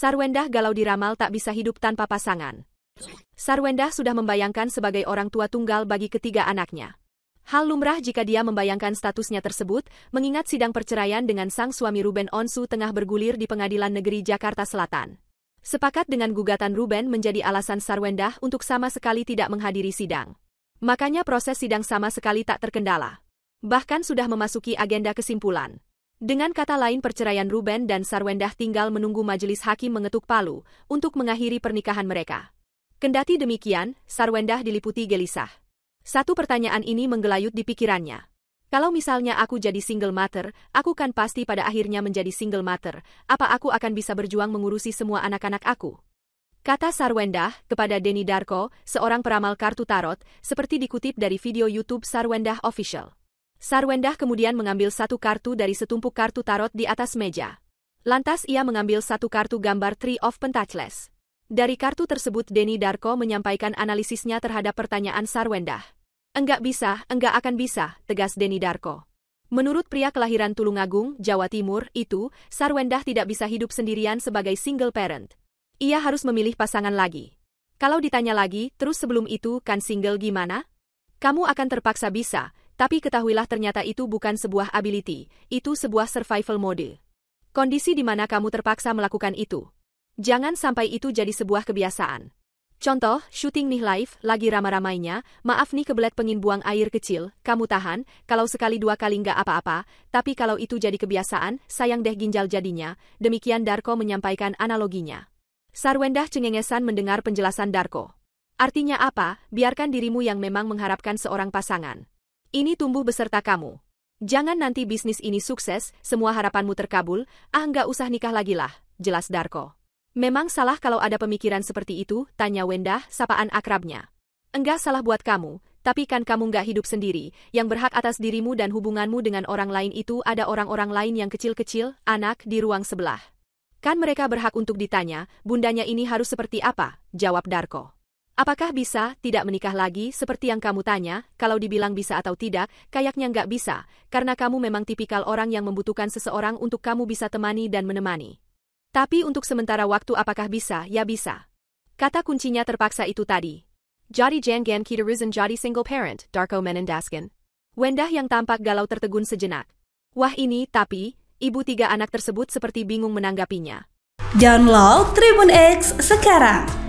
Sarwendah galau diramal tak bisa hidup tanpa pasangan. Sarwendah sudah membayangkan sebagai orang tua tunggal bagi ketiga anaknya. Hal lumrah jika dia membayangkan statusnya tersebut, mengingat sidang perceraian dengan sang suami Ruben Onsu tengah bergulir di Pengadilan Negeri Jakarta Selatan. Sepakat dengan gugatan Ruben menjadi alasan Sarwendah untuk sama sekali tidak menghadiri sidang. Makanya proses sidang sama sekali tak terkendala. Bahkan sudah memasuki agenda kesimpulan. Dengan kata lain perceraian Ruben dan Sarwendah tinggal menunggu majelis hakim mengetuk palu untuk mengakhiri pernikahan mereka. Kendati demikian, Sarwendah diliputi gelisah. Satu pertanyaan ini menggelayut di pikirannya. Kalau misalnya aku jadi single mother, aku kan pasti pada akhirnya menjadi single mother. Apa aku akan bisa berjuang mengurusi semua anak-anak aku? Kata Sarwendah kepada Denny Darko, seorang peramal kartu tarot, seperti dikutip dari video YouTube Sarwendah Official. Sarwendah kemudian mengambil satu kartu dari setumpuk kartu tarot di atas meja. Lantas ia mengambil satu kartu gambar Three of Pentacles. Dari kartu tersebut Denny Darko menyampaikan analisisnya terhadap pertanyaan Sarwendah. Enggak bisa, enggak akan bisa, tegas Denny Darko. Menurut pria kelahiran Tulungagung, Jawa Timur, itu, Sarwendah tidak bisa hidup sendirian sebagai single parent. Ia harus memilih pasangan lagi. Kalau ditanya lagi, terus sebelum itu kan single gimana? Kamu akan terpaksa bisa, tapi ketahuilah ternyata itu bukan sebuah ability, itu sebuah survival mode. Kondisi di mana kamu terpaksa melakukan itu. Jangan sampai itu jadi sebuah kebiasaan. Contoh, syuting nih live, lagi ramai-ramainya, maaf nih kebelet pengin buang air kecil, kamu tahan, kalau sekali dua kali nggak apa-apa, tapi kalau itu jadi kebiasaan, sayang deh ginjal jadinya, demikian Darko menyampaikan analoginya. Sarwendah cengengesan mendengar penjelasan Darko. Artinya apa, biarkan dirimu yang memang mengharapkan seorang pasangan. Ini tumbuh beserta kamu. Jangan nanti bisnis ini sukses, semua harapanmu terkabul, ah nggak usah nikah lagi lah, jelas Darko. Memang salah kalau ada pemikiran seperti itu, tanya Wendah, sapaan akrabnya. Enggak salah buat kamu, tapi kan kamu nggak hidup sendiri, yang berhak atas dirimu dan hubunganmu dengan orang lain itu ada orang-orang lain yang kecil-kecil, anak, di ruang sebelah. Kan mereka berhak untuk ditanya, bundanya ini harus seperti apa, jawab Darko. Apakah bisa, tidak menikah lagi, seperti yang kamu tanya, kalau dibilang bisa atau tidak, kayaknya nggak bisa, karena kamu memang tipikal orang yang membutuhkan seseorang untuk kamu bisa temani dan menemani. Tapi untuk sementara waktu apakah bisa, ya bisa. Kata kuncinya terpaksa itu tadi. Jadi Jangan risen Jadi Single Parent, Darko Menendaskin. Wendah yang tampak galau tertegun sejenak. Wah ini, tapi, ibu tiga anak tersebut seperti bingung menanggapinya. Download Tribun X sekarang